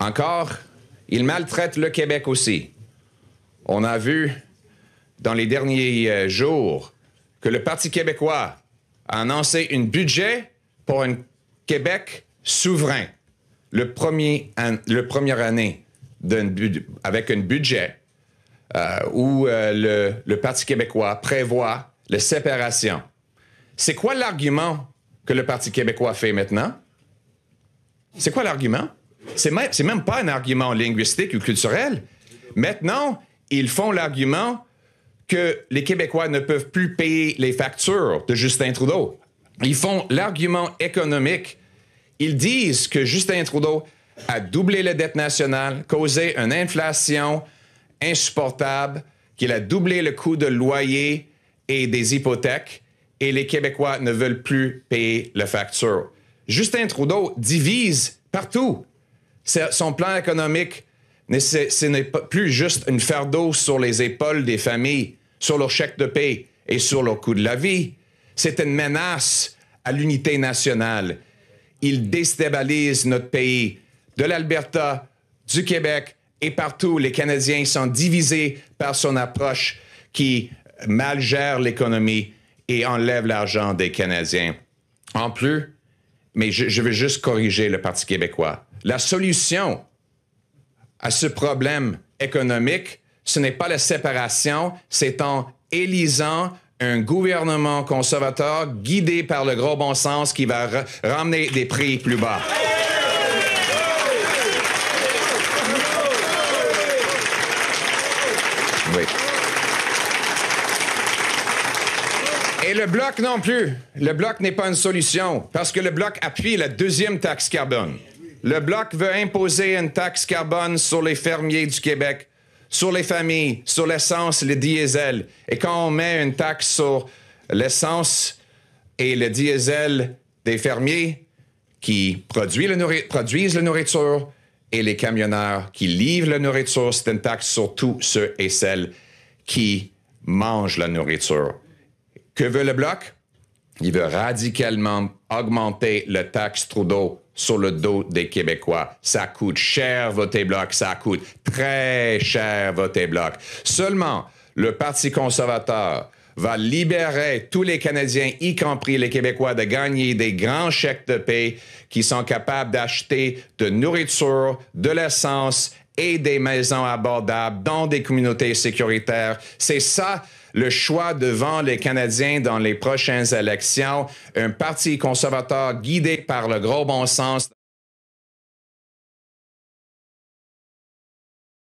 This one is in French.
Encore, il maltraite le Québec aussi. On a vu dans les derniers euh, jours que le Parti québécois a annoncé un budget pour un Québec souverain. Le premier, le première année avec un budget euh, où euh, le, le, Parti québécois prévoit la séparation. C'est quoi l'argument que le Parti québécois fait maintenant? C'est quoi l'argument? C'est même, même pas un argument linguistique ou culturel. Maintenant, ils font l'argument que les Québécois ne peuvent plus payer les factures de Justin Trudeau. Ils font l'argument économique. Ils disent que Justin Trudeau a doublé la dette nationale, causé une inflation insupportable, qu'il a doublé le coût de loyer et des hypothèques, et les Québécois ne veulent plus payer la facture. Justin Trudeau divise partout son plan économique, ce n'est plus juste une fardeau sur les épaules des familles, sur leurs chèques de paie et sur leur coût de la vie. C'est une menace à l'unité nationale. Il déstabilise notre pays. De l'Alberta, du Québec et partout, les Canadiens sont divisés par son approche qui mal gère l'économie et enlève l'argent des Canadiens. En plus, mais je, veux juste corriger le Parti québécois. La solution à ce problème économique, ce n'est pas la séparation, c'est en élisant un gouvernement conservateur guidé par le gros bon sens qui va ramener des prix plus bas. Oui. Et le bloc non plus. Le bloc n'est pas une solution parce que le bloc appuie la deuxième taxe carbone. Le bloc veut imposer une taxe carbone sur les fermiers du Québec, sur les familles, sur l'essence, le diesel. Et quand on met une taxe sur l'essence et le diesel des fermiers qui produisent, produisent la nourriture et les camionneurs qui livrent la nourriture, c'est une taxe sur tous ceux et celles qui mangent la nourriture. Que veut le Bloc? Il veut radicalement augmenter le taxe Trudeau sur le dos des Québécois. Ça coûte cher voter Bloc, ça coûte très cher voter Bloc. Seulement, le Parti conservateur, va libérer tous les Canadiens, y compris les Québécois, de gagner des grands chèques de paix qui sont capables d'acheter de nourriture, de l'essence et des maisons abordables dans des communautés sécuritaires. C'est ça le choix devant les Canadiens dans les prochaines élections, un parti conservateur guidé par le gros bon sens